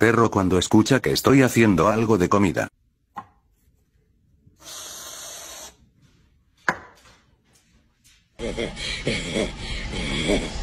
perro cuando escucha que estoy haciendo algo de comida.